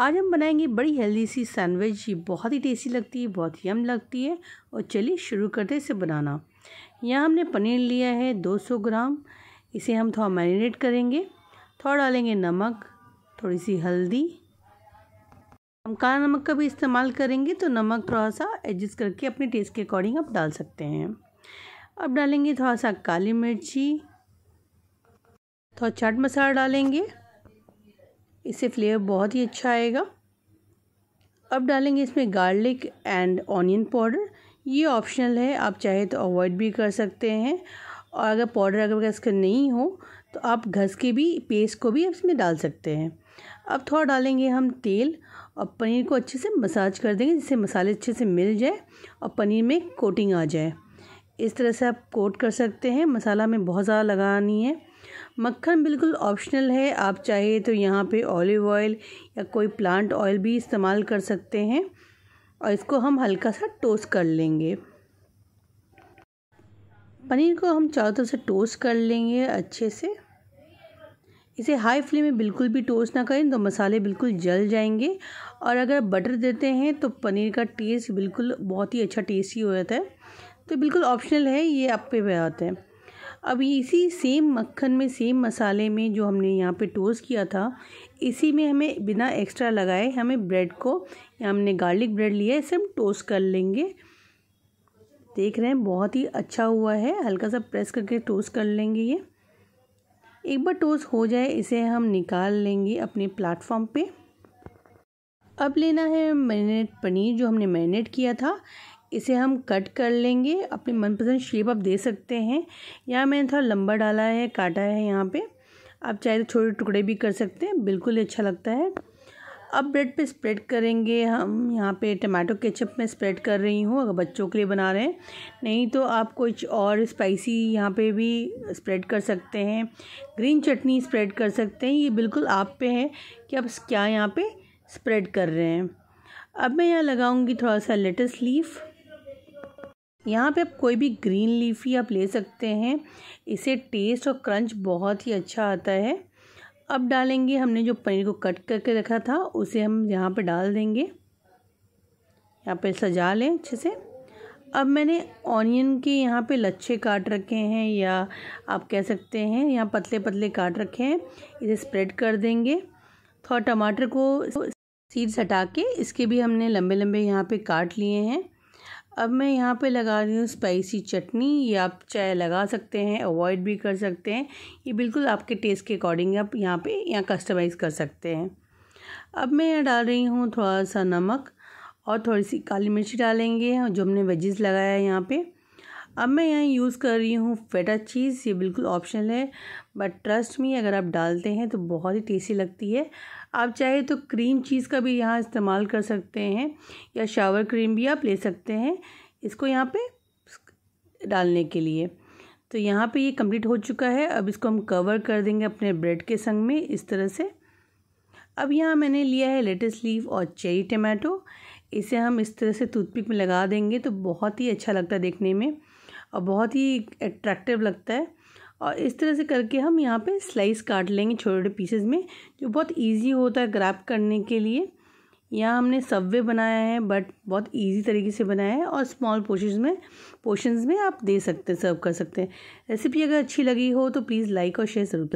आज हम बनाएंगे बड़ी हेल्दी सी सैंडविच ये बहुत ही टेस्टी लगती है बहुत ही यम लगती है और चलिए शुरू करते इसे बनाना यहाँ हमने पनीर लिया है 200 ग्राम इसे हम थोड़ा मैरिनेट करेंगे थोड़ा डालेंगे नमक थोड़ी सी हल्दी हम काला नमक का भी इस्तेमाल करेंगे तो नमक थोड़ा सा एडजस्ट करके अपने टेस्ट के अकॉर्डिंग आप डाल सकते हैं अब डालेंगे थोड़ा सा काली मिर्ची थोड़ा चाट मसाला डालेंगे इससे फ्लेवर बहुत ही अच्छा आएगा अब डालेंगे इसमें गार्लिक एंड ऑनियन पाउडर ये ऑप्शनल है आप चाहे तो अवॉइड भी कर सकते हैं और अगर पाउडर अगर इसका नहीं हो तो आप घस के भी पेस्ट को भी इसमें डाल सकते हैं अब थोड़ा डालेंगे हम तेल और पनीर को अच्छे से मसाज कर देंगे जिससे मसाले अच्छे से मिल जाए और पनीर में कोटिंग आ जाए इस तरह से आप कोट कर सकते हैं मसाला में बहुत ज़्यादा लगानी है मक्खन बिल्कुल ऑप्शनल है आप चाहे तो यहाँ पे ऑलिव ऑयल या कोई प्लांट ऑयल भी इस्तेमाल कर सकते हैं और इसको हम हल्का सा टोस्ट कर लेंगे पनीर को हम चारों तरफ से टोस्ट कर लेंगे अच्छे से इसे हाई फ्लेम में बिल्कुल भी टोस्ट ना करें तो मसाले बिल्कुल जल जाएंगे और अगर बटर देते हैं तो पनीर का टेस्ट बिल्कुल बहुत ही अच्छा टेस्टी हो जाता है तो बिल्कुल ऑप्शनल है ये आप पे बताते हैं अब इसी सेम मक्खन में सेम मसाले में जो हमने यहाँ पे टोस्ट किया था इसी में हमें बिना एक्स्ट्रा लगाए हमें ब्रेड को या हमने गार्लिक ब्रेड लिया है इसे हम टोस्ट कर लेंगे देख रहे हैं बहुत ही अच्छा हुआ है हल्का सा प्रेस करके टोस्ट कर लेंगे ये एक बार टोस्ट हो जाए इसे हम निकाल लेंगे अपने प्लेटफॉर्म पे अब लेना है मैरिनेट पनीर जो हमने मैरिनेट किया था इसे हम कट कर लेंगे अपनी मनपसंद शेप आप दे सकते हैं यहाँ मैंने थोड़ा लंबा डाला है काटा है यहाँ पे आप चाहे तो छोटे टुकड़े भी कर सकते हैं बिल्कुल अच्छा लगता है अब ब्रेड पे स्प्रेड करेंगे हम यहाँ पे टमाटो केचप में स्प्रेड कर रही हूँ अगर बच्चों के लिए बना रहे हैं नहीं तो आप कुछ और स्पाइसी यहाँ पे भी स्प्रेड कर सकते हैं ग्रीन चटनी स्प्रेड कर सकते हैं ये बिल्कुल आप पे है कि आप क्या यहाँ पे स्प्रेड कर रहे हैं अब मैं यहाँ लगाऊँगी थोड़ा सा लेटस लीफ यहाँ पे आप कोई भी ग्रीन लीफी आप ले सकते हैं इसे टेस्ट और क्रंच बहुत ही अच्छा आता है अब डालेंगे हमने जो पनीर को कट करके रखा था उसे हम यहाँ पे डाल देंगे यहाँ पे सजा लें अच्छे से अब मैंने ऑनियन के यहाँ पे लच्छे काट रखे हैं या आप कह सकते हैं यहाँ पतले पतले काट रखे हैं इसे स्प्रेड कर देंगे थोड़ा टमाटर को सीड्स हटा के इसके भी हमने लंबे लंबे यहाँ पे काट लिए हैं अब मैं यहाँ पे लगा रही हूँ स्पाइसी चटनी ये आप चाहे लगा सकते हैं अवॉइड भी कर सकते हैं ये बिल्कुल आपके टेस्ट के अकॉर्डिंग आप यहाँ पे यहाँ कस्टमाइज़ कर सकते हैं अब मैं यहाँ डाल रही हूँ थोड़ा सा नमक और थोड़ी सी काली मिर्ची डालेंगे जो हमने वेजेस लगाया है यहाँ पर अब मैं यहाँ यूज़ कर रही हूँ फेटा चीज़ ये बिल्कुल ऑप्शनल है बट ट्रस्ट मी अगर आप डालते हैं तो बहुत ही टेस्टी लगती है आप चाहे तो क्रीम चीज़ का भी यहाँ इस्तेमाल कर सकते हैं या शावर क्रीम भी आप ले सकते हैं इसको यहाँ पे डालने के लिए तो यहाँ पे ये कंप्लीट हो चुका है अब इसको हम कवर कर देंगे अपने ब्रेड के संग में इस तरह से अब यहाँ मैंने लिया है लेटेस्ट लीव और चेरी टमाटो इसे हम इस तरह से टूथपिक में लगा देंगे तो बहुत ही अच्छा लगता है देखने में और बहुत ही अट्रैक्टिव लगता है और इस तरह से करके हम यहाँ पे स्लाइस काट लेंगे छोटे छोटे पीसेस में जो बहुत इजी होता है ग्रैप करने के लिए यहाँ हमने सब्वे बनाया है बट बहुत इजी तरीके से बनाया है और स्मॉल पोशन में पोर्शन में आप दे सकते हैं सर्व कर सकते हैं रेसिपी अगर अच्छी लगी हो तो प्लीज़ लाइक और शेयर ज़रूर